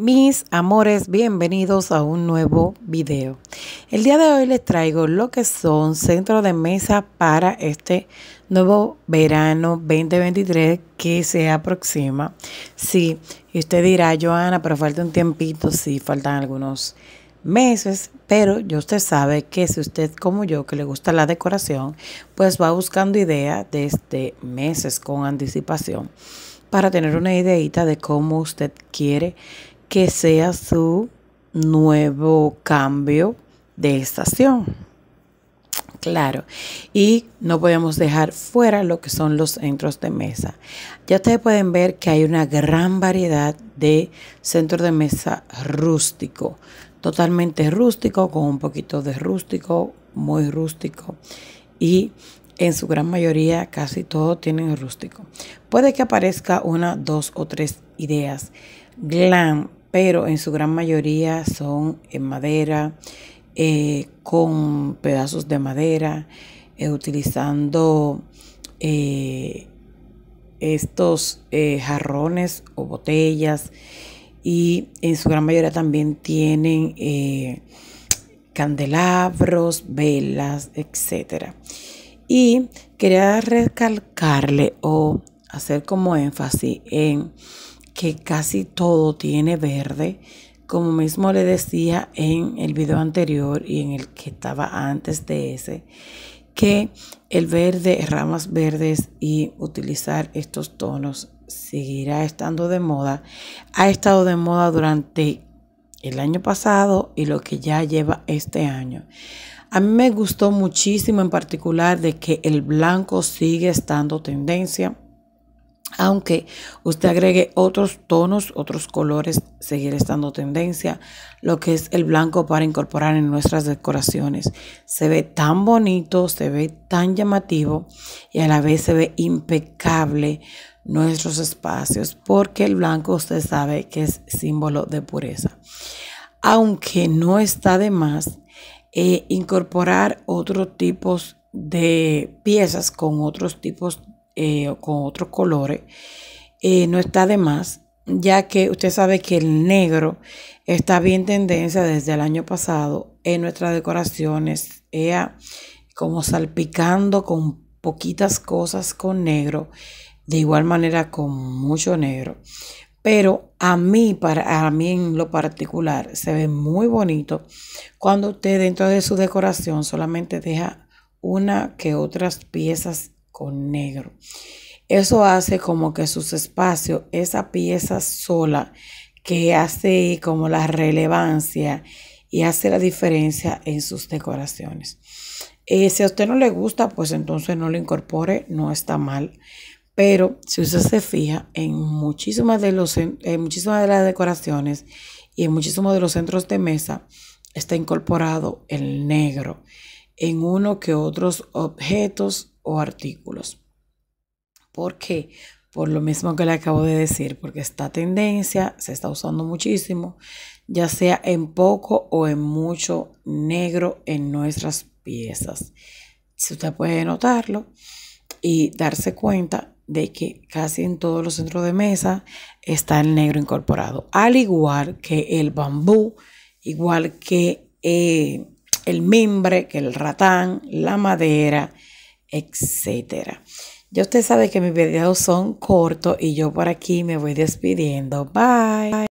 Mis amores, bienvenidos a un nuevo video. El día de hoy les traigo lo que son centros de mesa para este nuevo verano 2023 que se aproxima. Sí, y usted dirá, Joana, pero falta un tiempito, sí, faltan algunos meses, pero yo usted sabe que si usted como yo que le gusta la decoración, pues va buscando ideas desde este meses con anticipación para tener una ideita de cómo usted quiere que sea su nuevo cambio de estación. Claro, y no podemos dejar fuera lo que son los centros de mesa. Ya ustedes pueden ver que hay una gran variedad de centros de mesa rústico, totalmente rústico, con un poquito de rústico, muy rústico y en su gran mayoría casi todo tienen rústico. Puede que aparezca una, dos o tres ideas. Glam pero en su gran mayoría son en madera, eh, con pedazos de madera, eh, utilizando eh, estos jarrones o botellas y en su gran mayoría también tienen candelabros, velas, etc. Y quería recalcarle o hacer como énfasis en que casi todo tiene verde, como mismo le decía en el video anterior y en el que estaba antes de ese, que el verde, ramas verdes y utilizar estos tonos seguirá estando de moda. Ha estado de moda durante el año pasado y lo que ya lleva este año. A mí me gustó muchísimo en particular de que el blanco sigue estando tendencia aunque usted agregue otros tonos, otros colores, seguirá estando tendencia lo que es el blanco para incorporar en nuestras decoraciones. Se ve tan bonito, se ve tan llamativo y a la vez se ve impecable nuestros espacios porque el blanco usted sabe que es símbolo de pureza. Aunque no está de más eh, incorporar otros tipos de piezas con otros tipos de eh, con otros colores, eh, no está de más, ya que usted sabe que el negro está bien tendencia desde el año pasado en nuestras decoraciones, ella como salpicando con poquitas cosas con negro, de igual manera con mucho negro. Pero a mí, para, a mí en lo particular, se ve muy bonito cuando usted dentro de su decoración solamente deja una que otras piezas con negro. Eso hace como que sus espacios, esa pieza sola que hace como la relevancia y hace la diferencia en sus decoraciones. Eh, si a usted no le gusta, pues entonces no lo incorpore, no está mal. Pero si usted se fija en muchísimas de, los, en muchísimas de las decoraciones y en muchísimos de los centros de mesa, está incorporado el negro en uno que otros objetos artículos. porque Por lo mismo que le acabo de decir, porque esta tendencia se está usando muchísimo, ya sea en poco o en mucho negro en nuestras piezas. Si usted puede notarlo y darse cuenta de que casi en todos los centros de mesa está el negro incorporado, al igual que el bambú, igual que eh, el mimbre, que el ratán, la madera, etcétera. Ya usted sabe que mis videos son cortos y yo por aquí me voy despidiendo. Bye.